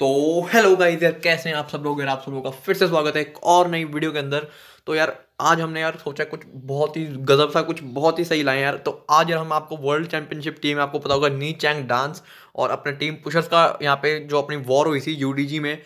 तो hello guys यार कैसे हैं आप सब लोग यार आप सब लोगों का फिर से स्वागत है एक और नई वीडियो के अंदर तो यार आज हमने यार सोचा कुछ बहुत ही गजब सा कुछ बहुत ही सही लाए यार तो आज यार हम आपको वर्ल्ड चैंपियनशिप टीम आपको पता होगा नी चैंग डांस और अपने टीम पुशर्स का यहाँ पे जो अपनी वॉर हुई थी यूडीजी में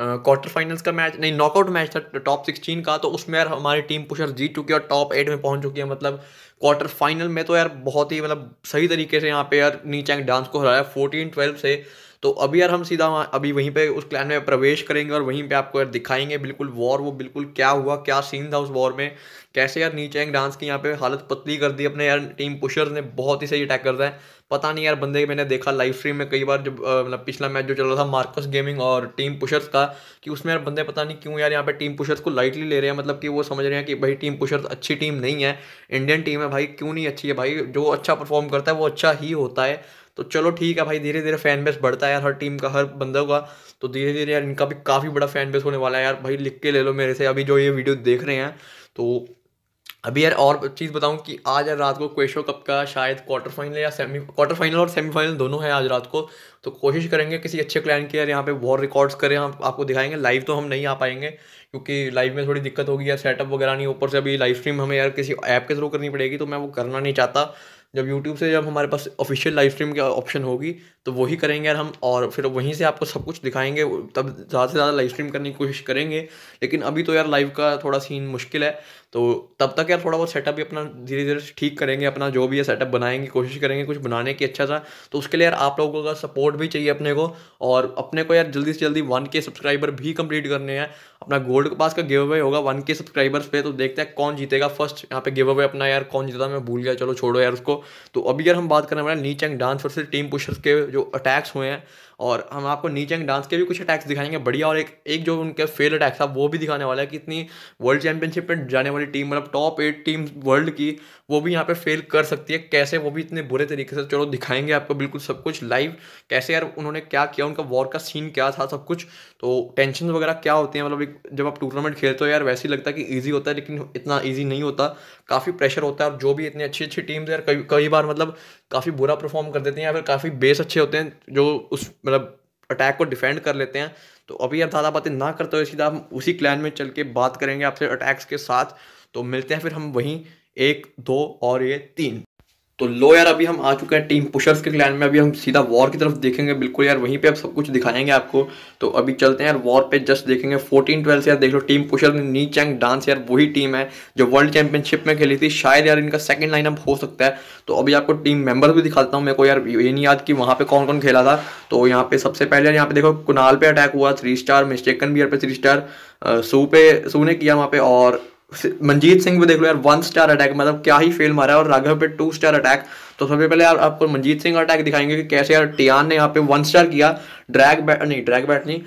क्वार्टर फाइनल्स का मैच नहीं नॉकआउट मैच था टॉप सिक्सटीन का तो उसमें यार हमारी टीम पुशर जीत चुकी है और टॉप एट में पहुंच चुकी है मतलब क्वार्टर फाइनल में तो यार बहुत ही मतलब सही तरीके से यहाँ पे यार नीचे डांस को हराया फोर्टीन ट्वेल्व से तो अभी यार हम सीधा वहाँ अभी वहीं पे उस क्लैन में प्रवेश करेंगे और वहीं पे आपको यार दिखाएंगे बिल्कुल वॉर वो बिल्कुल क्या हुआ क्या सीन था उस वॉर में कैसे यार नीचे डांस की यहाँ पे हालत पतली कर दी अपने यार टीम पुशर्स ने बहुत ही सही अटैक करता है पता नहीं यार बंदे मैंने देखा लाइव स्ट्रीम में कई बार जब मतलब पिछला मैच जो चल रहा था मार्कस गेमिंग और टीम पुशर्स का कि उसमें यार बंदे पता नहीं क्यों यार यहाँ पे टीम पुशर्स को लाइटली ले रहे हैं मतलब कि वो समझ रहे हैं कि भाई टीम पुशर्स अच्छी टीम नहीं है इंडियन टीम है भाई क्यों नहीं अच्छी है भाई जो अच्छा परफॉर्म करता है वो अच्छा ही होता है तो चलो ठीक है भाई धीरे धीरे फैन बेस बढ़ता है यार हर टीम का हर बंदों का तो धीरे धीरे यार इनका भी काफ़ी बड़ा फैन बेस होने वाला है यार भाई लिख के ले लो मेरे से अभी जो ये वीडियो देख रहे हैं तो अभी यार और चीज़ बताऊं कि आज यार रात को क्वेशो कप का शायद क्वार्टर फाइनल या सेमी क्वार्टर फाइनल और सेमीफाइनल दोनों है आज रात को तो कोशिश करेंगे किसी अच्छे क्लाइंट के यार यहाँ पे वॉर रिकॉर्ड्स करें हम आपको दिखाएंगे लाइव तो हम नहीं आ पाएंगे क्योंकि लाइव में थोड़ी दिक्कत होगी यार सेटअप वगैरह नहीं ऊपर से अभी लाइव स्ट्रीम हमें यार किसी ऐप के थ्रू करनी पड़ेगी तो मैं वो करना नहीं चाहता जब यूट्यूब से जब हमारे पास ऑफिशियल लाइव स्ट्रीम का ऑप्शन होगी तो वही करेंगे यार हम और फिर वहीं से आपको सब कुछ दिखाएंगे तब ज़्यादा से ज़्यादा लाइव स्ट्रीम करने की कोशिश करेंगे लेकिन अभी तो यार लाइव का थोड़ा सीन मुश्किल है तो तब तक यार थोड़ा बहुत सेटअप भी अपना धीरे धीरे ठीक करेंगे अपना जो भी है सेटअप बनाएंगे कोशिश करेंगे कुछ बनाने की अच्छा सा तो उसके लिए यार आप लोगों का सपोर्ट भी चाहिए अपने को और अपने को यार जल्दी से जल्दी वन के सब्सक्राइबर भी कंप्लीट करने हैं अपना गोल्ड के पास का गिव अवे होगा वन के सब्सक्राइबर्स पे तो देखते हैं कौन जीतेगा फर्स्ट यहाँ पे गिव अवे अपना यार कौन जीता मैं भूल गया चलो छोड़ो यार उसको तो अभी यार हम बात करने वाले नीच एंग डांस वर्सेज टीम पुशर्स के जो अटैक्स हुए हैं और हम आपको नीचे डांस के भी कुछ अटैक्स दिखाएंगे बढ़िया और एक एक जो उनका फेल अटैक था वो भी दिखाने वाला है कि इतनी वर्ल्ड चैंपियनशिप में जाने वाली टीम मतलब टॉप एट टीम वर्ल्ड की वो भी यहाँ पे फेल कर सकती है कैसे वो भी इतने बुरे तरीके से चलो दिखाएंगे आपको बिल्कुल सब कुछ लाइव कैसे यार उन्होंने क्या किया उनका वॉर का सीन क्या था सब कुछ तो टेंशन वगैरह क्या होती है मतलब एक जब आप टूर्नामेंट खेलते हो यार वैसे ही लगता है कि ईजी होता है लेकिन इतना ईजी नहीं होता काफ़ी प्रेशर होता है और जो भी इतनी अच्छी अच्छी टीम्स यार कई कई बार मतलब काफ़ी बुरा परफॉर्म कर देते हैं या फिर काफ़ी बेस अच्छे होते हैं जो उस मतलब अटैक को डिफेंड कर लेते हैं तो अभी आप ज़्यादा बातें ना करते हुए सीधा हम उसी क्लैन में चल के बात करेंगे आपसे अटैक्स के साथ तो मिलते हैं फिर हम वहीं एक दो और ये तीन तो लो यार अभी हम आ चुके हैं टीम पुशर्स के क्लैन में अभी हम सीधा वॉर की तरफ देखेंगे बिल्कुल यार वहीं पे अब सब कुछ दिखाएंगे आपको तो अभी चलते हैं यार वॉर पे जस्ट देखेंगे 14 12 से यार देख लो टीम पुशर ने नी चैंग डांस यार वही टीम है जो वर्ल्ड चैंपियनशिप में खेली थी शायद यार इनका सेकंड लाइनअप हो सकता है तो अभी आपको टीम मेंबर भी दिखाता हूँ मेरे को यार ये नहीं याद कि वहाँ पे कौन कौन खेला था तो यहाँ पे सबसे पहले यार यहाँ पे देखो कुनाल पे अटैक हुआ थ्री स्टार मिस्टेकन भी यार पे थ्री स्टार सू पे सू ने किया वहाँ पे और मनजीत सिंह भी देख लो यार वन स्टार अटैक मतलब क्या ही फेल मारा है और राघव पे टू स्टार अटैक तो सबसे पहले यार आपको मनजीत सिंह अटैक दिखाएंगे कि कैसे यार टियान ने यहाँ पे वन स्टार किया ड्रैग बैट नहीं ड्रैग बैट नहीं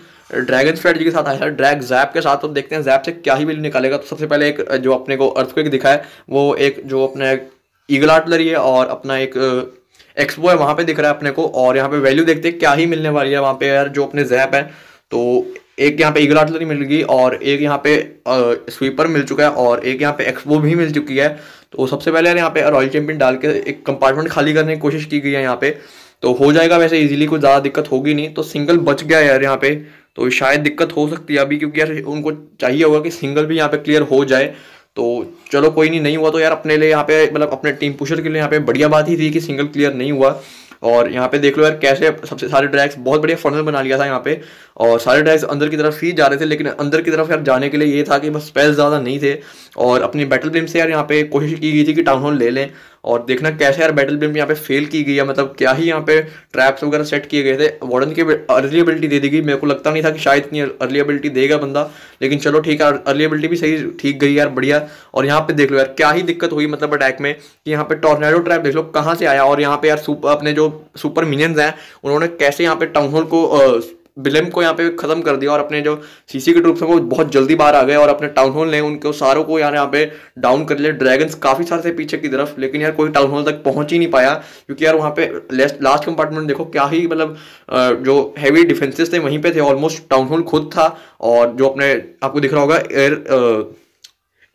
ड्रैगन स्ट्रेटजी के साथ आया ड्रैग जैप के साथ तो देखते हैं जैप से क्या ही बिल निकालेगा तो सबसे पहले एक जो अपने को अर्थ दिखा है वो एक जो अपने ईगल आर्टलरी है और अपना एक एक्सपो है वहाँ पे दिख रहा है अपने को और यहाँ पे वैल्यू देखते हैं क्या ही मिलने वाली है वहाँ पे यार जो अपने जैप है तो एक यहाँ पे ईगल आर्टलरी तो मिल गई और एक यहाँ पे स्वीपर मिल चुका है और एक यहाँ पे एक्सपो भी मिल चुकी है तो सबसे पहले यार यहाँ पे रॉयल चैंपियन डाल के एक कंपार्टमेंट खाली करने की कोशिश की गई है यहाँ पे तो हो जाएगा वैसे इजीली कुछ ज़्यादा दिक्कत होगी नहीं तो सिंगल बच गया यार यहाँ पे तो शायद दिक्कत हो सकती है अभी क्योंकि यार उनको चाहिए होगा कि सिंगल भी यहाँ पे क्लियर हो जाए तो चलो कोई नहीं नहीं हुआ तो यार अपने लिए यहाँ पे मतलब अपने टीम पुशर के लिए यहाँ पे बढ़िया बात ही थी कि सिंगल क्लियर नहीं हुआ और यहाँ पे देख लो यार कैसे सबसे सारे ड्रैग्स बहुत बढ़िया फनल बना लिया था यहाँ पे और सारे ड्रैग्स अंदर की तरफ ही जा रहे थे लेकिन अंदर की तरफ यार जाने के लिए ये था कि बस स्पेल ज़्यादा नहीं थे और अपनी बैटल प्लेम से यार यहाँ पे कोशिश की गई थी कि टाउन हॉल ले लें और देखना कैसे यार बैटल ब्लेम यहाँ पे फेल की गई है मतलब क्या ही यहाँ पे ट्रैप्स वगैरह सेट किए गए थे वार्डन की अर्ली एबिलिटी दे दी गई मेरे को लगता नहीं था कि शायद इतनी अर्ली एबिलिटी देगा बंदा लेकिन चलो ठीक है अर्ली एबिलिटी भी सही ठीक गई यार बढ़िया और यहाँ पे देख लो यार क्या ही दिक्कत हुई मतलब अटैक में कि यहाँ पे टॉर्नेडो ट्रैप देख लो कहाँ से आया और यहाँ पे यार सुपर अपने जो सुपर मिनियंस हैं उन्होंने कैसे यहाँ पे टाउन हॉल को विलियम को यहाँ पे ख़त्म कर दिया और अपने जो सीसी के ट्रूप्स हैं वो बहुत जल्दी बाहर आ गए और अपने टाउन हॉल ने उनको सारों को यार यहाँ पे डाउन कर लिया ड्रैगन्स काफ़ी सारे थे पीछे की तरफ लेकिन यार कोई टाउन हॉल तक पहुँच ही नहीं पाया क्योंकि यार वहाँ पे लास्ट कंपार्टमेंट देखो क्या ही मतलब जो हैवी डिफेंसेस थे वहीं पर थे ऑलमोस्ट टाउन हॉल खुद था और जो अपने आपको दिख रहा होगा एयर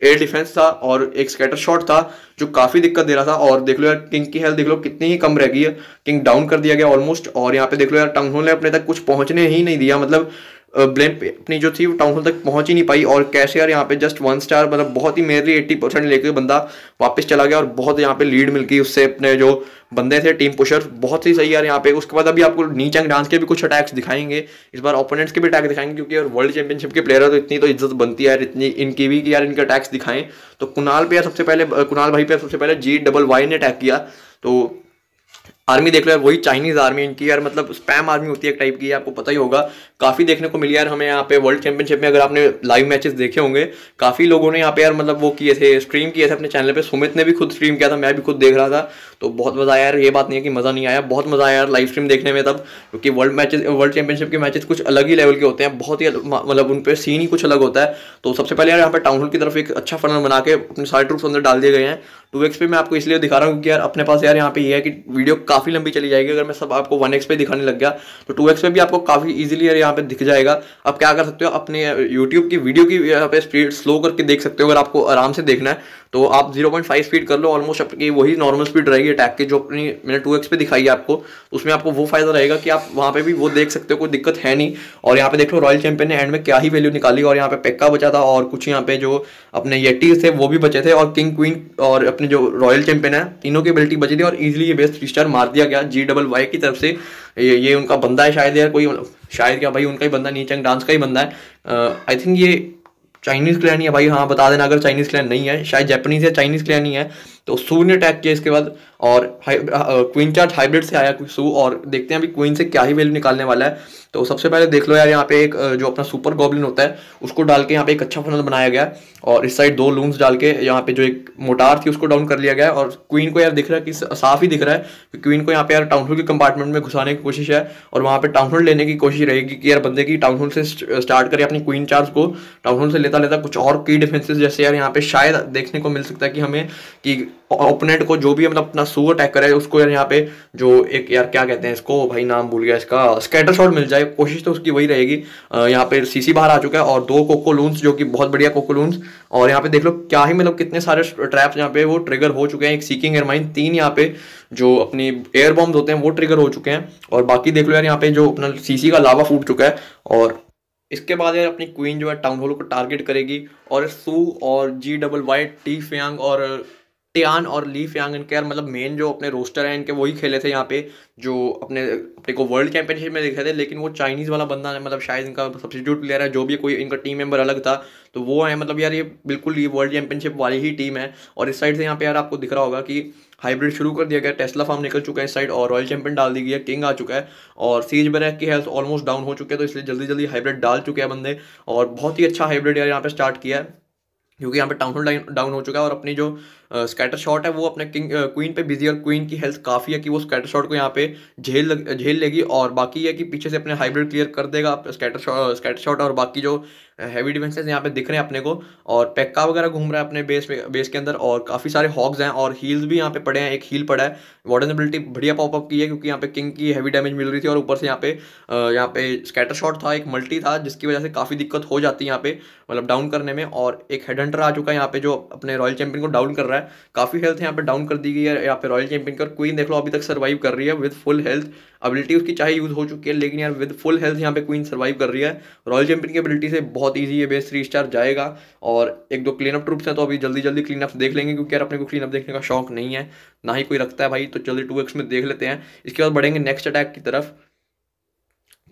एयर डिफेंस था और एक स्कैटर शॉट था जो काफ़ी दिक्कत दे रहा था और देख लो यार किंग की हेल्थ देख लो कितनी ही कम रह गई है किंग डाउन कर दिया गया ऑलमोस्ट और यहाँ पे देख लो यार टंगहोल ने अपने तक कुछ पहुंचने ही नहीं दिया मतलब ब्लेम अपनी जो थी वो टाउन हॉल तक पहुंच ही नहीं पाई और यार यहाँ पे जस्ट वन स्टार मतलब बहुत ही मेरली एट्टी परसेंट लेकर बंदा वापस चला गया और बहुत यहाँ पे लीड मिल गई उससे अपने जो बंदे थे टीम पुशर बहुत ही सही यार यहाँ पे उसके बाद अभी आपको नी चंग डांस के भी कुछ अटैक्स दिखाएंगे इस बार ओपोनेंट्स के भी अटैक दिखाएंगे क्योंकि यार वर्ल्ड चैंपियनशिप के प्लेयर है तो इतनी तो इज्जत बनती है यार इतनी इनकी भी कि यार इनके अटैक्स दिखाएं तो कुणाल पे यार सबसे पहले कुणाल भाई पे सबसे पहले जी डबल वाई ने अटैक किया तो आर्मी देख लो यार वही चाइनीज़ आर्मी इनकी यार मतलब स्पैम आर्मी होती है एक टाइप की आपको पता ही होगा काफ़ी देखने को मिली यार हमें यहाँ पे वर्ल्ड चैंपियनशिप में अगर आपने लाइव मैचेस देखे होंगे काफ़ी लोगों ने यहाँ पे यार मतलब वो किए थे स्ट्रीम किए थे अपने चैनल पे सुमित ने भी खुद स्ट्रीम किया था मैं भी खुद देख रहा था तो बहुत मज़ा आया यार ये बात नहीं है कि मज़ा नहीं आया बहुत मज़ा आया यार लाइव स्ट्रीम देखने में तब क्योंकि वर्ल्ड मैच वर्ल्ड चैंपियनशिप के मैचेस कुछ अलग ही लेवल के होते हैं बहुत ही मतलब उन पर सीन ही कुछ अलग होता है तो सबसे पहले यार यहाँ पर टाउन हॉल की तरफ एक अच्छा फनल बना के अपने सारे ट्रूप अंदर डाल दिए गए हैं टू एक्स पे मैं आपको इसलिए दिखा रहा हूँ कि यार अपने पास यार यहाँ पे ये है कि वीडियो काफ़ी लंबी चली जाएगी अगर मैं सब आपको वन एक्स पे दिखाने लग गया तो टू एक्स पे भी आपको काफ़ी ईजिली यहाँ पे दिख जाएगा आप क्या कर सकते हो अपने यूट्यूब की वीडियो की यहाँ पे स्पीड स्लो करके देख सकते हो अगर आपको आराम से देखना है तो आप 0.5 स्पीड कर लो ऑलमोस्ट आपकी वही नॉर्मल स्पीड रहेगी अटैक की जो अपनी मैंने 2x पे दिखाई है आपको तो उसमें आपको वो फायदा रहेगा कि आप वहाँ पे भी वो देख सकते हो कोई दिक्कत है नहीं और यहाँ पे देख लो रॉयल चैंपियन ने एंड में क्या ही वैल्यू निकाली और यहाँ पे पेक्का बचा था और कुछ यहाँ पे जो अपने येटीज थे वो भी बचे थे और किंग क्वीन और अपने जो रॉयल चैंपियन है तीनों की एबिलिटी बची थी और ईजिली ये बेस्ट थ्री स्टार मार दिया गया जी डबल वाई की तरफ से ये ये उनका बंदा है शायद यार कोई शायद क्या भाई उनका ही बंदा नीचे डांस का ही बंदा है आई थिंक ये चाइनीज़ क्लैन ही है भाई हाँ बता देना अगर चाइनीज़ क्लैन नहीं है शायद जैपनीज़ या चाइनीज़ क्लैन ही है तो सू ने अटैक किया इसके बाद और क्वीन चार्ज हाइब्रिड से आया सू और देखते हैं अभी क्वीन से क्या ही वैल्यू निकालने वाला है तो सबसे पहले देख लो यार यहाँ पे एक जो अपना सुपर गॉबलिन होता है उसको डाल के यहाँ पे एक अच्छा फनल बनाया गया और इस साइड दो लूम्स डाल के यहाँ पे जो एक मोटार थी उसको डाउन कर लिया गया और क्वीन को यार दिख रहा है कि साफ ही दिख रहा है कि क्वीन को यहाँ पे यार टाउन हॉल के कंपार्टमेंट में घुसाने की कोशिश है और वहाँ पे टाउन हॉल लेने की कोशिश रहेगी कि यार बंदे की टाउन हॉल से स्टार्ट करे अपनी क्वीन चार्ज को टाउन हॉल से लेता लेता कुछ और की डिफेंसेज जैसे यार यहाँ पे शायद देखने को मिल सकता है कि हमें कि ओपोनेंट को जो भी मतलब अपना सू अटैक करे उसको यार यहाँ पे जो एक यार क्या कहते हैं इसको भाई नाम भूल गया इसका स्कैटर शॉट मिल जाए कोशिश तो उसकी वही रहेगी यहाँ पे सीसी बाहर आ चुका है और दो कोकोलून्स जो कि बहुत बढ़िया कोकोलून्स और यहाँ पे देख लो क्या ही मतलब कितने सारे ट्रैप्स यहाँ पे वो ट्रिगर हो चुके हैं एक सीकिंग एयरमाइन तीन यहाँ पे जो अपनी एयर बॉम्ब होते हैं वो ट्रिगर हो चुके हैं और बाकी देख लो यार यहाँ पे जो अपना सीसी का लावा फूट चुका है और इसके बाद यार अपनी क्वीन जो है टाउन हॉल को टारगेट करेगी और सू और जी डबल वाई टी फ्यांग और टियान और ली फ्यांग इनके यार मतलब मेन जो अपने रोस्टर हैं इनके वही खेले थे यहाँ पे जो अपने अपने को वर्ल्ड चैंपियनशिप में देखे थे लेकिन वो चाइनीज़ वाला बंदा है मतलब शायद इनका सब्सिट्यूट प्लेयर है जो भी कोई इनका टीम मेंबर अलग था तो वो है मतलब यार ये बिल्कुल ये वर्ल्ड चैंपियनशिप वाली ही टीम है और इस साइड से यहाँ पे यार आपको दिख रहा होगा कि हाइब्रिड शुरू कर दिया गया टेस्ला फार्म निकल चुका है इस साइड और रॉयल चैंपियन डाल दी गई है किंग आ चुका है और सीज ब्रैक की हेल्थ ऑलमोस्ट डाउन हो चुके है तो इसलिए जल्दी जल्दी हाइब्रिड डाल चुके हैं बंदे और बहुत ही अच्छा हाइब्रिड यार यहाँ पे स्टार्ट किया है क्योंकि यहाँ पे टाउन डाउन हो चुका है और अपनी जो स्कैटर शॉट है वो अपने किंग क्वीन पे बिजी और क्वीन की हेल्थ काफ़ी है कि वो स्कैटर शॉट को यहाँ पे झेल झेल लेगी और बाकी है कि पीछे से अपने हाइब्रिड क्लियर कर देगा स्कैटर शॉट स्कैटर शॉट और बाकी जो हैवी डिफेंसेस यहाँ पे दिख रहे हैं अपने को और पैक्का e वगैरह घूम रहा है अपने बेस में बेस के अंदर और काफ़ी सारे हॉक्स हैं और हील्स भी यहाँ पे पड़े हैं एक हील पड़ा है वॉडनेबिलिटी बढ़िया पॉपअप की है क्योंकि यहाँ पे किंग की हैवी डैमेज मिल रही थी और ऊपर से यहाँ पे यहाँ पे स्कैटर शॉट था एक मल्टी था जिसकी वजह से काफ़ी दिक्कत हो जाती है यहाँ पे मतलब डाउन करने में और एक हेड हंटर आ चुका है यहाँ पे जो अपने रॉयल चैंपियन को डाउन कर रहा है है काफ़ी हेल्थ यहाँ पे डाउन कर दी गई है या फिर रॉयल चैंपियन का क्वीन देख लो अभी तक सर्वाइव कर रही है विद फुल हेल्थ एबिलिटी उसकी चाहे यूज़ हो चुकी है लेकिन यार विद फुल हेल्थ यहाँ पे क्वीन सर्वाइव कर रही है रॉयल चैंपियन की एबिलिटी से बहुत ईजी है बेस थ्री स्टार जाएगा और एक दो क्लीन अप ट्रूप्स हैं तो अभी जल्दी जल्दी क्लीन अप देख लेंगे क्योंकि यार अपने को क्लीन अप देखने का शौक नहीं है ना ही कोई रखता है भाई तो जल्दी टू में देख लेते हैं इसके बाद बढ़ेंगे नेक्स्ट अटैक की तरफ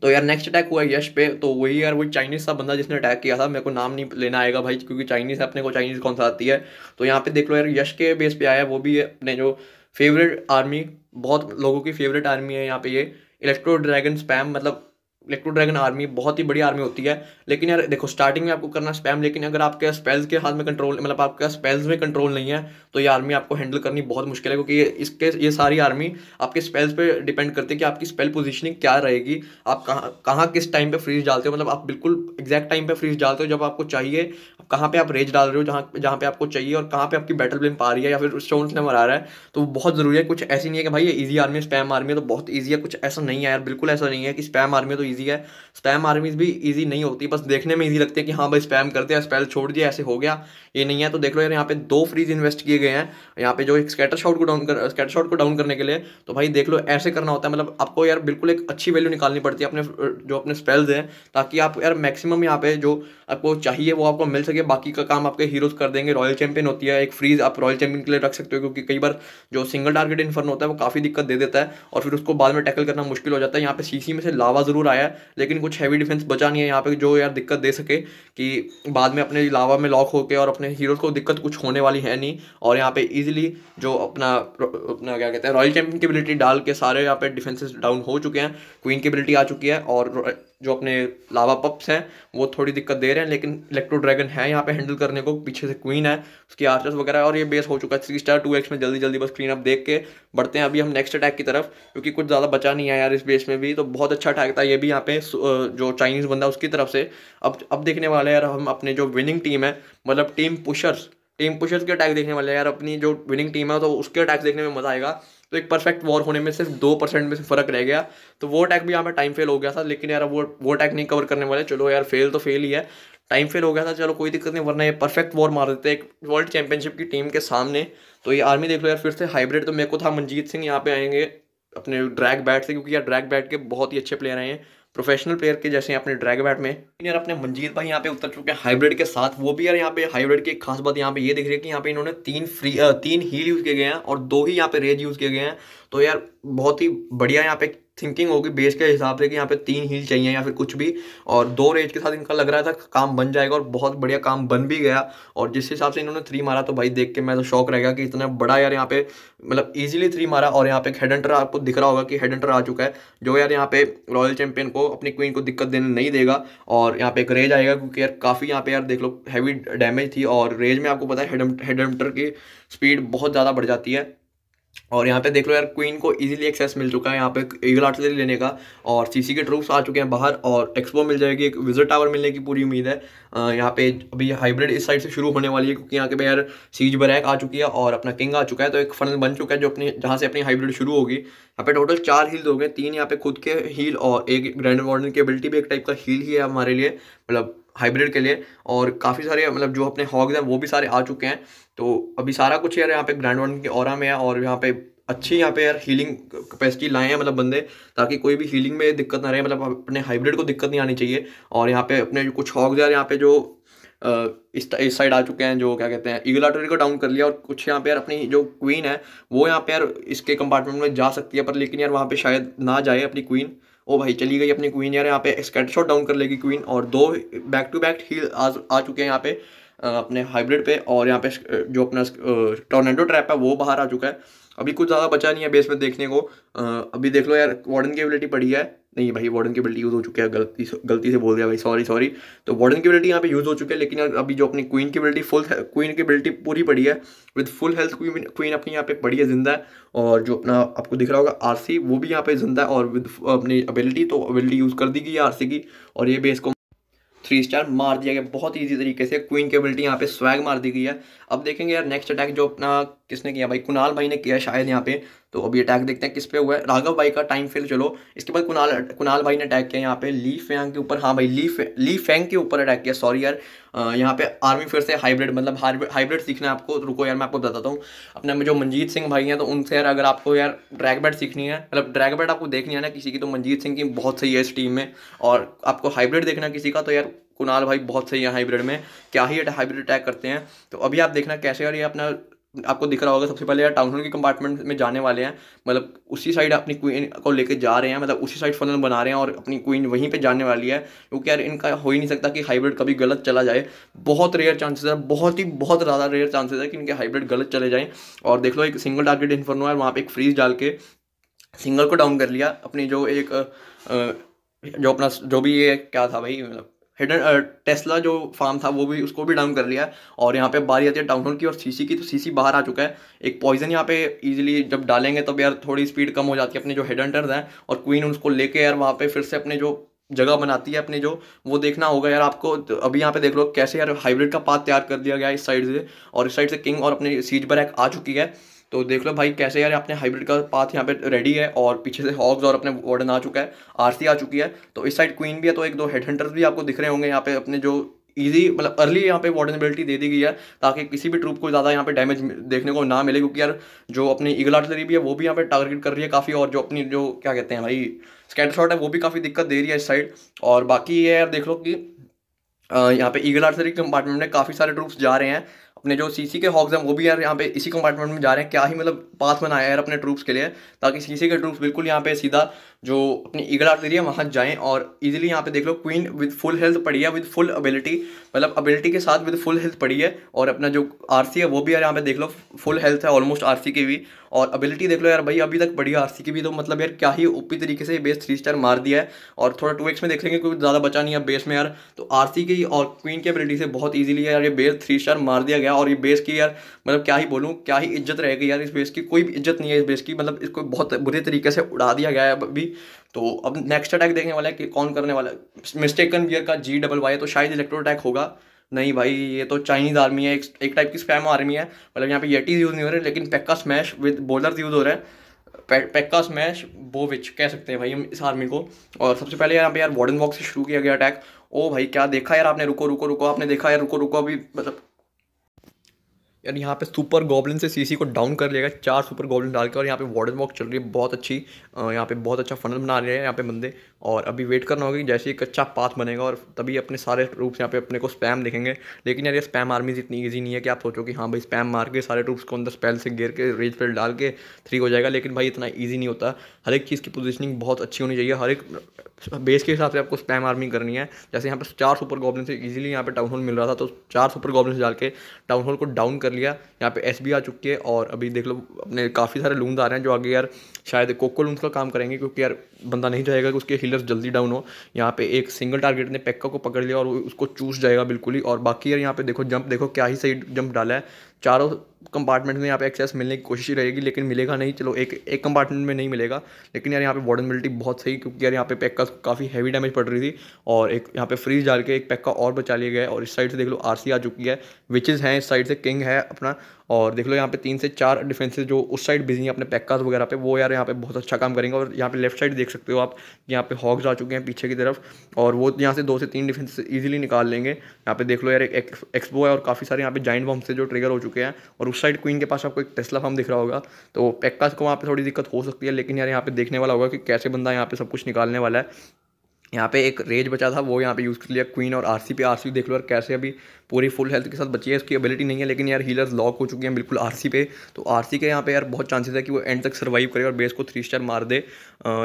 तो यार नेक्स्ट अटैक हुआ यश पे तो वही यार वही चाइनीज़ सा बंदा जिसने अटैक किया था मेरे को नाम नहीं लेना आएगा भाई क्योंकि चाइनीज़ है अपने को चाइनीज़ कौन सा आती है तो यहाँ पे देख लो यार यश के बेस पे आया है वो भी अपने जो फेवरेट आर्मी बहुत लोगों की फेवरेट आर्मी है यहाँ पे ये इलेक्ट्रो ड्रैगन स्पैम मतलब इलेक्ट्रो ड्रैगन आर्मी बहुत ही बड़ी आर्मी होती है लेकिन यार देखो स्टार्टिंग में आपको करना स्पैम लेकिन अगर आपके स्पेल्स के हाथ में कंट्रोल मतलब आपके स्पेल्स में कंट्रोल नहीं है तो ये आर्मी आपको हैंडल करनी बहुत मुश्किल है क्योंकि ये इसके ये सारी आर्मी आपके स्पेल्स पर डिपेंड करती है कि आपकी स्पेल पोजिशनिंग क्या रहेगी आप कहाँ कहाँ किस टाइम पर फ्रीज डालते हो मतलब आप बिल्कुल एग्जैक्ट टाइम पर फ्रीज डालते हो जब आपको चाहिए कहाँ पर आप रेज डाल रहे हो जहाँ जहाँ पर आपको चाहिए और कहाँ पर आपकी बैटल ब्लेम पा रही है या फिर स्टोन नंबर आ रहा है तो बहुत ज़रूरी है कुछ ऐसी नहीं है कि भाई ये ईजी आर्मी स्पैम आर्मी है तो बहुत ईजी है कुछ ऐसा नहीं है यार बिल्कुल ऐसा नहीं है कि स्पैम आर्मी तो ईजी ईजी है स्पैम आर्मीज भी ईजी नहीं होती बस देखने में ईजी लगती है कि हाँ भाई स्पैम करते हैं स्पेल छोड़ दिया ऐसे हो गया ये नहीं है तो देख लो यार यहाँ पे दो फ्रीज इन्वेस्ट किए गए हैं यहाँ पे जो एक स्कैटर शॉट को डाउन कर स्कैटर शॉट को डाउन करने के लिए तो भाई देख लो ऐसे करना होता है मतलब आपको यार बिल्कुल एक अच्छी वैल्यू निकालनी पड़ती है अपने जो अपने स्पेल्स हैं ताकि आप यार मैक्सिमम यहाँ पे जो आपको चाहिए वो आपको मिल सके बाकी का काम आपके हीरोज कर देंगे रॉयल चैंपियन होती है एक फ्रीज आप रॉयल चैंपियन के लिए रख सकते हो क्योंकि कई बार जो सिंगल टारगेट इन्फर्न होता है वो काफ़ी दिक्कत दे देता है और फिर उसको बाद में टैकल करना मुश्किल हो जाता है यहाँ पे सीसी में से लावा जरूर आया है लेकिन कुछ हैवी डिफेंस बचा नहीं है यहाँ पे जो यार दिक्कत दे सके कि बाद में अपने लावा में लॉक होकर और अपने हीरोज़ को दिक्कत कुछ होने वाली है नहीं और यहाँ पे इजीली जो अपना अपना क्या कहते हैं रॉयल चैम्पियन की एबिलिटी डाल के सारे यहाँ पे डिफेंसेस डाउन हो चुके हैं क्वीन की एबिलिटी आ चुकी है और जो अपने लावा पप्स हैं वो थोड़ी दिक्कत दे रहे हैं लेकिन इलेक्ट्रो ड्रैगन है यहाँ पे हैंडल करने को पीछे से क्वीन है उसकी आर्चर्स वगैरह और ये बेस हो चुका है थ्री स्टार टू एक्स में जल्दी जल्दी बस क्लीन अप देख के बढ़ते हैं अभी हम नेक्स्ट अटैक की तरफ क्योंकि कुछ ज़्यादा बचा नहीं है यार इस बेस में भी तो बहुत अच्छा अटैक था ये भी यहाँ पे जो चाइनीज़ बंदा उसकी तरफ से अब अब देखने वाले यार हम अपने जो विनिंग टीम है मतलब टीम पुशर्स टीम पुशर्स के अटैक देखने वाले यार अपनी जो विनिंग टीम है तो उसके अटैक देखने में मज़ा आएगा तो एक परफेक्ट वॉर होने में सिर्फ दो परसेंट में से फर्क रह गया तो वो अटैक भी यहाँ पे टाइम फेल हो गया था लेकिन यार वो वो अटैक नहीं कवर करने वाले चलो यार फेल तो फेल ही है टाइम फेल हो गया था चलो कोई दिक्कत नहीं वरना ये परफेक्ट वॉर मार देते एक वर्ल्ड चैंपियनशिप की टीम के सामने तो ये आर्मी देख लो यार फिर से हाइब्रिड तो मेरे को था मनजीत सिंह यहाँ पे आएंगे अपने ड्रैग बैट से क्योंकि यार ड्रैग बैट के बहुत ही अच्छे प्लेयर आए हैं प्रोफेशनल प्लेयर के जैसे अपने ड्रैग बैट में यार अपने मंजीत भाई यहाँ पे उतर चुके हैं हाइब्रिड के साथ वो भी यार यहाँ पे हाइब्रिड की खास बात यहाँ पे ये दिख रही है कि यहाँ पे इन्होंने तीन फ्री तीन हील यूज़ किए गए हैं और दो ही यहाँ पे रेज यूज़ किए गए हैं तो यार बहुत ही बढ़िया यहाँ पे थिंकिंग होगी बेस के हिसाब से कि यहाँ पे तीन हील चाहिए या फिर कुछ भी और दो रेज के साथ इनका लग रहा था काम बन जाएगा और बहुत बढ़िया काम बन भी गया और जिस हिसाब से इन्होंने थ्री मारा तो भाई देख के मैं तो शौक रहेगा कि इतना बड़ा यार यहाँ पे मतलब ईजिली थ्री मारा और यहाँ पे हेडेंटर आपको दिख रहा होगा कि हेडेंटर आ चुका है जो यार यहाँ पे रॉयल चैंपियन को अपनी क्वीन को दिक्कत देने नहीं देगा और यहाँ पे एक रेज आएगा क्योंकि यार काफ़ी यहाँ पे यार देख लो हैवी डैमेज थी और रेज में आपको पता है हेडेंटर की स्पीड बहुत ज़्यादा बढ़ जाती है और यहाँ पे देख लो यार क्वीन को इजीली एक्सेस मिल चुका है यहाँ पे ईगल आर्टिलरी लेने का और सीसी के ट्रूप्स आ चुके हैं बाहर और एक्सपो मिल जाएगी एक विजिट टावर मिलने की पूरी उम्मीद है यहाँ पे अभी हाइब्रिड इस साइड से शुरू होने वाली है क्योंकि यहाँ के पे यार सीज बरैक आ चुकी है और अपना किंग आ चुका है तो एक फनल बन चुका है जो अपनी जहाँ से अपनी हाइब्रिड शुरू होगी यहाँ पे टोटल चार हील हो गए तीन यहाँ पे खुद के हील और एक ग्रैंड वार्डन की एबिलिटी भी एक टाइप का हील ही है हमारे लिए मतलब हाइब्रिड के लिए और काफ़ी सारे मतलब जो अपने हॉग्स हैं वो भी सारे आ चुके हैं तो अभी सारा कुछ यार यहाँ पे ग्रैंड वन के और में है और यहाँ पे अच्छी यहाँ पे यार हीलिंग कैपेसिटी लाए हैं मतलब बंदे ताकि कोई भी हीलिंग में दिक्कत ना रहे मतलब अपने हाइब्रिड को दिक्कत नहीं आनी चाहिए और यहाँ पे अपने कुछ हॉग्स यार यहाँ पे जो इस इस साइड आ चुके हैं जो क्या कहते हैं ईगल को डाउन कर लिया और कुछ यहाँ पे यार अपनी जो क्वीन है वो यहाँ पे यार इसके कंपार्टमेंट में जा सकती है पर लेकिन यार वहाँ पे शायद ना जाए अपनी क्वीन ओ भाई चली गई अपनी क्वीन यार यहाँ पे स्कैट शॉट डाउन कर लेगी क्वीन और दो बैक टू बैक हील आ, आ चुके हैं यहाँ पे अपने हाइब्रिड पे और यहाँ पे जो अपना टोर्नेडो ट्रैप है वो बाहर आ चुका है अभी कुछ ज़्यादा बचा नहीं है बेस में देखने को अभी देख लो यार वार्डन की एबिलिटी पड़ी है नहीं भाई वार्डन की एबिलिटी यूज़ हो चुकी है गलती गलती से बोल दिया भाई सॉरी सॉरी तो वार्डन की एबिलिटी यहाँ पे यूज़ हो चुकी है लेकिन अभी जो अपनी क्वीन की बिल्टी फुल क्वीन की एबिलिटी पूरी पड़ी है with full health queen queen अपनी यहाँ पे पड़ी है जिंदा है और जो अपना आपको दिख रहा होगा आर वो भी यहाँ पे जिंदा है और विद अपनी एबिलिटी तो अबिलिटी यूज़ कर दी गई है की और ये बेस को थ्री स्टार मार दिया गया बहुत ईजी तरीके से क्वीन की एबिलिटी यहाँ पे स्वैग मार दी गई है अब देखेंगे यार नेक्स्ट अटैक जो अपना किसने किया भाई कुणाल भाई ने किया शायद यहाँ पे तो अभी अटैक देखते हैं किस पे हुआ है राघव भाई का टाइम फेल चलो इसके बाद कुणाल कुणाल भाई ने अटैक किया यहाँ पे ली फैंग के ऊपर हाँ भाई ली फे, ली फैंग के ऊपर अटैक किया सॉरी यार यहाँ पे आर्मी फिर से हाइब्रिड मतलब हाइब्रिड सीखना है आपको रुको यार मैं आपको बताता हूँ अपने में जो मंजीत सिंह भाई हैं तो उनसे यार अगर आपको यार ड्रैग बैट सीखनी है मतलब ड्रैग बैट आपको देखनी है ना किसी की तो मंजीत सिंह की बहुत सही है इस टीम में और आपको हाइब्रिड देखना किसी का तो यार कुणाल भाई बहुत सही है हाइब्रिड में क्या ही हाइब्रिड अटैक करते हैं तो अभी आप देखना कैसे यार ये अपना आपको दिख रहा होगा सबसे पहले यार टाउन हॉल के कंपार्टमेंट में जाने वाले हैं मतलब उसी साइड अपनी क्वीन को लेकर जा रहे हैं मतलब उसी साइड फनल बना रहे हैं और अपनी क्वीन वहीं पे जाने वाली है क्योंकि यार इनका हो ही नहीं सकता कि हाइब्रिड कभी गलत चला जाए बहुत रेयर चांसेस है बहुत ही बहुत ज़्यादा रेयर चांसेस है कि इनके हाइब्रिड गलत चले जाएँ और देख लो एक सिंगल टारगेट इन्फर्नो है वहाँ पर एक फ्रीज डाल के सिंगल को डाउन कर लिया अपनी जो एक जो अपना जो भी ये क्या था भाई मतलब हेडन टेस्ला uh, जो फार्म था वो भी उसको भी डाउन कर लिया और यहाँ पे बारी आती है डाउन की और सीसी की तो सीसी बाहर आ चुका है एक पॉइजन यहाँ पे इजीली जब डालेंगे तब तो यार थोड़ी स्पीड कम हो जाती है अपने जो हेड हंटर्स हैं और क्वीन उसको लेके यार वहाँ पे फिर से अपने जो जगह बनाती है अपने जो वो देखना होगा यार आपको तो अभी यहाँ पे देख लो कैसे यार हाइब्रिड का पाथ तैयार कर दिया गया इस साइड से और इस साइड से किंग और अपने सीज पर आ चुकी है तो देख लो भाई कैसे यार अपने हाइब्रिड का पाथ यहाँ पे रेडी है और पीछे से हॉक्स और अपने वार्डन आ चुका है आरसी आ चुकी है तो इस साइड क्वीन भी है तो एक दो हेड हंटर्स भी आपको दिख रहे होंगे यहाँ पे अपने जो ईजी मतलब अर्ली यहाँ पे वार्डनेबिलिटी दे दी गई है ताकि किसी भी ट्रूप को ज़्यादा यहाँ पे डैमेज देखने को ना मिले क्योंकि यार जो अपनी ईगल आर्टिलरी भी है वो भी यहाँ पे टारगेट कर रही है काफ़ी और जो अपनी जो क्या कहते हैं भाई स्कैटर शॉट है वो भी काफ़ी दिक्कत दे रही है इस साइड और बाकी ये यार देख लो कि यहाँ पे ईगल आर्टिलरी कंपार्टमेंट में काफ़ी सारे ट्रूप्स जा रहे हैं अपने जो सी सी के हॉक्स हैं वो भी यार यहाँ पे इसी कंपार्टमेंट में जा रहे हैं क्या ही मतलब पास बनाया यार अपने ट्रूप्स के लिए ताकि सी सी के ट्रूप्स बिल्कुल यहाँ पे सीधा जो अपनी ईगल आर्ट दे रही है वहाँ जाएँ और इजीली यहाँ पे देख लो क्वीन विद फुल हेल्थ पड़ी है विद फुल अबिलिटी मतलब अबिलिटी के साथ विद फुल हेल्थ पड़ी है और अपना जो आर है वो भी यार यहाँ पे देख लो फुल हेल्थ है ऑलमोस्ट आर की भी और अबिलिटी देख लो यार भाई अभी तक है आर की भी तो मतलब यार क्या ही ओपी तरीके से बेस थ्री स्टार मार दिया है और थोड़ा टू एक्स में देख लेंगे कुछ ज़्यादा बचा नहीं है बेस में यार तो आर की और क्वीन की अबिलिटी से बहुत ईजिली यार ये बेस थ्री स्टार मार दिया गया और ये बेस की यार मतलब क्या ही बोलूँ क्या ही इज्जत रहेगी यार इस बेस की कोई भी इज्जत नहीं है इस बेस की मतलब इसको बहुत बुरे तरीके से उड़ा दिया गया है अभी तो अब नेक्स्ट अटैक देखने वाला है कि कौन करने वाला है मिस्टेकन वियर का जी डबल वाई है तो शायद इलेक्ट्रो अटैक होगा नहीं भाई ये तो चाइनीज आर्मी है एक, एक टाइप की स्पैम आर्मी है मतलब यहाँ पे येटीज यूज़ नहीं हो रहे लेकिन pekka smash with bowler use हो रहे हैं पैक्का स्मैश स्मैश विच कह सकते हैं भाई हम इस आर्मी को और सबसे पहले यहाँ पे यार वार्डन बॉक्स से शुरू किया गया अटैक ओ भाई क्या देखा यार आपने रुको रुको रुको आपने देखा यार रुको रुको अभी मतलब और यहाँ पे सुपर गॉबलिन से सीसी को डाउन कर लिया गया चार सुपर गॉबलिन डाल के और यहाँ पे वार्डन वॉक चल रही है बहुत अच्छी यहाँ पे बहुत अच्छा फनल बना रहे हैं यहाँ पे बंदे और अभी वेट करना होगा कि जैसे एक अच्छा पाथ बनेगा और तभी अपने सारे ट्रूप्स यहाँ पे अपने को स्पैम देखेंगे लेकिन यार ये स्पैम आर्मीज इतनी ईजी नहीं है कि आप सोचो कि हाँ भाई स्पैम मार के सारे ट्रूप्स को अंदर स्पेल से गिर के रेज पेल डाल के थ्री हो जाएगा लेकिन भाई इतना ईजी नहीं होता हर एक चीज़ की पोजिशनिंग बहुत अच्छी होनी चाहिए हर एक बेस के हिसाब से आपको स्पैम आर्मी करनी है जैसे यहाँ पर चार सुपर गॉबलिन से ईजिली यहाँ पे टाउन हॉल मिल रहा था तो चार सुपर गॉबलिन से डाल के टाउन हॉल को डाउन कर लिया यहाँ पे एस आ चुकी है और अभी देख लो अपने काफ़ी सारे लूम्स आ रहे हैं जो आगे यार शायद कोको लूम्स का काम करेंगे क्योंकि यार बंदा नहीं जाएगा कि उसके हिलर्स जल्दी डाउन हो यहाँ पे एक सिंगल टारगेट ने पेक्का को पकड़ लिया और उसको चूस जाएगा बिल्कुल ही और बाकी यार यहाँ पे देखो जंप देखो क्या ही सही जंप डाला है चारों कंपार्टमेंट में यहाँ पे एक्सेस मिलने की कोशिश रहेगी लेकिन मिलेगा नहीं चलो एक एक कंपार्टमेंट में नहीं मिलेगा लेकिन यार यहाँ पे वॉर्डनबिलिटी बहुत सही क्योंकि यार यहाँ पे पैक का काफ़ी हैवी डैमेज पड़ रही थी और एक यहाँ पे फ्रीज डाल के एक पैक का और बचा लिया गया और इस साइड से देख लो आरसी आ चुकी है विचेज़ हैं इस साइड से किंग है अपना और देख लो यहाँ पे तीन से चार डिफेंसेज जो उस साइड बिजी हैं अपने पैकाज वगैरह पे वो यार यहाँ पे बहुत अच्छा काम करेंगे और यहाँ पे लेफ्ट साइड देख सकते हो आप यहाँ पे हॉक्स आ चुके हैं पीछे की तरफ और वो यहाँ से दो से तीन डिफेंस ईजिली निकाल लेंगे यहाँ पे देख लो यार एक एक्सपो है और काफ़ी सारे यहाँ पे जॉइंट बम से जो ट्रिगर हो चुके हैं और उस साइड क्वीन के पास आपको एक टेस्ला फॉर्म दिख रहा होगा तो पैकाज को वहाँ पर थोड़ी दिक्कत हो सकती है लेकिन यार यहाँ पे देखने वाला होगा कि कैसे बंदा यहाँ पे सब कुछ निकालने वाला है यहाँ पे एक रेज बचा था वो यहाँ पे यूज़ कर लिया क्वीन और आरसी पे आरसी देख लो यार कैसे अभी पूरी फुल हेल्थ के साथ बची है उसकी एबिलिटी नहीं है लेकिन यार हीलर्स लॉक हो चुके हैं बिल्कुल आरसी पे तो आरसी के यहाँ पे यार बहुत चांसेस है कि वो एंड तक सर्वाइव करे और बेस को थ्री स्टार मार दे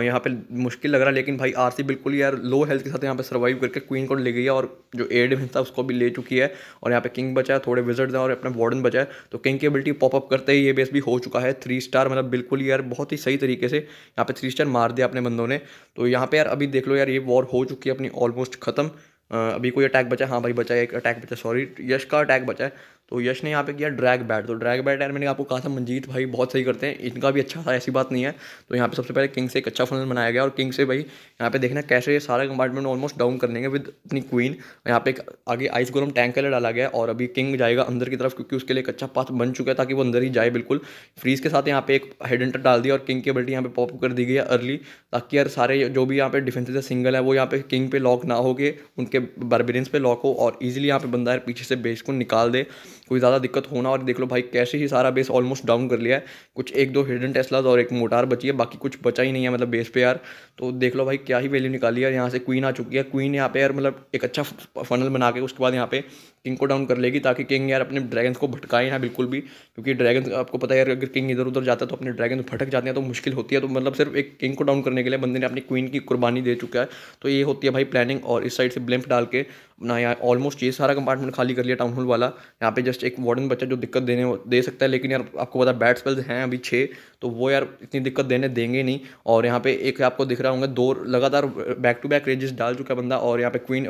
यहाँ पे मुश्किल लग रहा है लेकिन भाई आर बिल्कुल यार लो हेल्थ के साथ यहाँ पर सर्वाइव करके क्वीन को ले गई है और जो एड डिफेंस था उसको भी ले चुकी है और यहाँ पे किंग बचा है थोड़े विजट हैं और अपना वार्डन बचा है तो किंग की एबिलिटी पॉपअप करते ही ये बेस भी हो चुका है थ्री स्टार मतलब बिल्कुल यार बहुत ही सही तरीके से यहाँ पे थ्री स्टार मार दिया अपने बंदों ने तो यहाँ पर यार अभी देख लो यार ये वॉर हो चुकी है अपनी ऑलमोस्ट ख़त्म अभी कोई अटैक बचा हाँ भाई बचा एक अटैक बचा सॉरी यश का अटैक बचा है तो यश ने यहाँ पे किया ड्रैग बैट तो ड्रैग बैट यार मैंने आपको कहा था मंजीत भाई बहुत सही करते हैं इनका भी अच्छा था ऐसी बात नहीं है तो यहाँ पे सबसे पहले किंग से एक अच्छा फनल बनाया गया और किंग से भाई यहाँ पे देखना कैसे ये सारा कंपार्टमेंट ऑलमोस्ट डाउन करने के विद अपनी क्वीन यहाँ पे एक आगे आइस गोरम टैंक के डाला गया और अभी किंग जाएगा अंदर की तरफ क्योंकि उसके लिए एक अच्छा पाथ बन चुका है ताकि वो अंदर ही जाए बिल्कुल फ्रीज के साथ यहाँ पे एक हेड एंटर डाल दिया और किंग की बल्टी यहाँ पे पॉप कर दी गई है अर्ली ताकि यार सारे जो भी यहाँ पे डिफेंसेज सिंगल है वो यहाँ पे किंग पे लॉक ना हो के उनके बर्बेरियंस पे लॉक हो और ईजिली यहाँ पे बंदा यार पीछे से बेस को निकाल दे कोई ज़्यादा दिक्कत होना और देख लो भाई कैसे ही सारा बेस ऑलमोस्ट डाउन कर लिया है कुछ एक दो हिडन टेस्लाज और एक मोटार बची है बाकी कुछ बचा ही नहीं है मतलब बेस पे यार तो देख लो भाई क्या ही वैल्यू निकाली है यहाँ से क्वीन आ चुकी है क्वीन यहाँ पे यार मतलब एक अच्छा फनल बना के उसके बाद यहाँ पे किंग को डाउन कर लेगी ताकि किंग यार अपने ड्रैगन्स को भटकाए ना बिल्कुल भी क्योंकि ड्रैगन आपको पता है यार अगर किंग इधर उधर जाता है तो अपने ड्रैगन भटक जाते हैं तो मुश्किल होती है तो मतलब सिर्फ एक किंग को डाउन करने के लिए बंदे ने अपनी क्वीन की कुर्बानी दे चुका है तो ये होती है भाई प्लानिंग और इस साइड से ब्लिम्प डाल के अपना यहाँ ऑलमोस्ट ये सारा कंपार्टमेंट खाली कर लिया टाउन हॉल वाला यहाँ पे जस्ट एक वार्डन बच्चा जो दिक्कत देने दे सकता है लेकिन यार आपको पता बैट स्पेल्स हैं अभी छः तो वो यार इतनी दिक्कत देने देंगे नहीं और यहाँ पे एक आपको दिख रहा होंगे दो लगातार बैक टू बैक रेंजेस डाल चुका बंदा और यहाँ पे क्वीन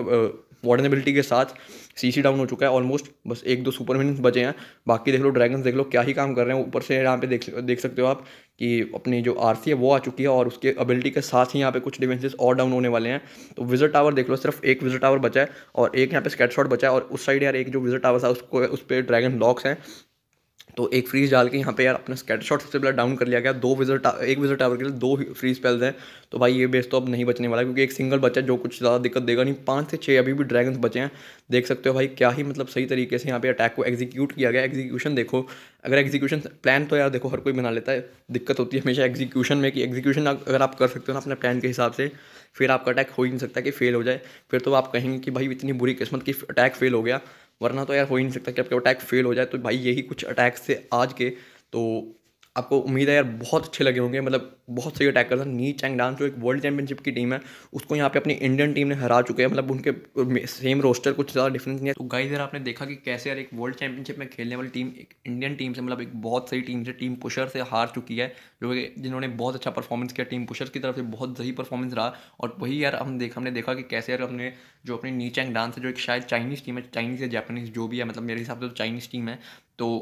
वार्डनेबिलिटी के साथ सीसी डाउन हो चुका है ऑलमोस्ट बस एक दो सुपर मिनट्स बचे हैं बाकी देख लो ड्रैगन देख लो क्या ही काम कर रहे हैं ऊपर से यहाँ पे देख देख सकते हो आप कि अपनी जो आर है वो आ चुकी है और उसके एबिलिटी के साथ ही यहाँ पे कुछ डिफेंसेस और डाउन होने वाले हैं तो विजिट टावर देख लो सिर्फ एक विजिट टावर बचा है और एक यहाँ पे स्कैट शॉट बचा है और उस साइड यार एक जो विजिट टावर था उसको उस पर ड्रैगन लॉक्स हैं तो एक फ्रीज डाल के यहाँ पे यार अपना स्कैटर शॉट सबसे पहले डाउन कर लिया गया दो विजर एक विजर टावर के लिए दो फ्रीज पहल हैं तो भाई ये बेस तो अब नहीं बचने वाला क्योंकि एक सिंगल बच्चा जो कुछ ज़्यादा दिक्कत देगा नहीं पाँच से छः अभी भी ड्रैगन्स बचे हैं देख सकते हो भाई क्या ही मतलब सही तरीके से यहाँ पे अटैक को एग्जीक्यूट किया गया एग्जीक्यूशन देखो अगर एग्जीक्यूशन प्लान तो यार देखो हर कोई बना लेता है दिक्कत होती है हमेशा एग्जीक्यूशन में कि एग्जीक्यूशन अगर आप कर सकते हो ना अपने प्लान के हिसाब से फिर आपका अटैक हो ही नहीं सकता कि फेल हो जाए फिर तो आप कहेंगे कि भाई इतनी बुरी किस्मत की अटैक फेल हो गया वरना तो यार हो ही नहीं सकता कि आपका अटैक फेल हो जाए तो भाई यही कुछ अटैक्स थे आज के तो आपको उम्मीद है यार बहुत अच्छे लगे होंगे मतलब बहुत सही अटैकर था है नी चैंग डांस जो एक वर्ल्ड चैंपियनशिप की टीम है उसको यहाँ पे अपनी इंडियन टीम ने हरा चुके हैं मतलब उनके सेम रोस्टर कुछ ज़्यादा डिफरेंस नहीं है तो गाइस यार आपने देखा कि कैसे यार एक वर्ल्ड चैंपियनशिप में खेलने वाली टीम एक इंडियन टीम से मतलब एक बहुत सही टीम से टीम पुशर से हार चुकी है जो जिन्होंने बहुत अच्छा परफॉर्मेंस किया टीम पुशर की तरफ से बहुत सही परफॉर्मेंस रहा और वही यार हम देख हमने देखा कि कैसे यार हमने जो अपनी नी चैंग डांस है जो एक शायद चाइनीज़ टीम है चाइनीज़ या जापानीज़ जो भी है मतलब मेरे हिसाब से तो चाइनीज़ टीम है तो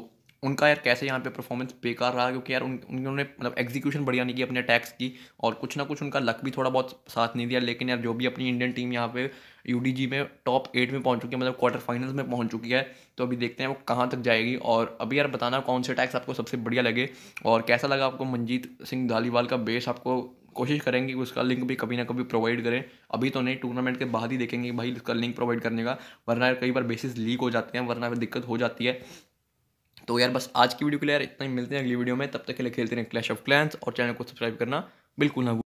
उनका यार कैसे यहाँ पे परफॉर्मेंस बेकार रहा क्योंकि यार उन उन्होंने मतलब एग्जीक्यूशन बढ़िया नहीं की अपने अटैक्स की और कुछ ना कुछ उनका लक भी थोड़ा बहुत साथ नहीं दिया लेकिन यार जो भी अपनी इंडियन टीम यहाँ पे यू में टॉप एट में पहुँच चुकी है मतलब क्वार्टर फाइनल्स में पहुँच चुकी है तो अभी देखते हैं वो कहाँ तक जाएगी और अभी यार बताना कौन से अटैक्स आपको सबसे बढ़िया लगे और कैसा लगा आपको मंजीत सिंह धालीवाल का बेस आपको कोशिश करेंगे कि उसका लिंक भी कभी ना कभी प्रोवाइड करें अभी तो नहीं टूर्नामेंट के बाद ही देखेंगे भाई उसका लिंक प्रोवाइड करने का वरना कई बार बेसिस लीक हो जाते हैं वरना दिक्कत हो जाती है तो यार बस आज की वीडियो के लिए यार इतना ही मिलते हैं अगली वीडियो में तब तक के लिए खेलते हैं क्लैश ऑफ क्लैंस और चैनल को सब्सक्राइब करना बिल्कुल ना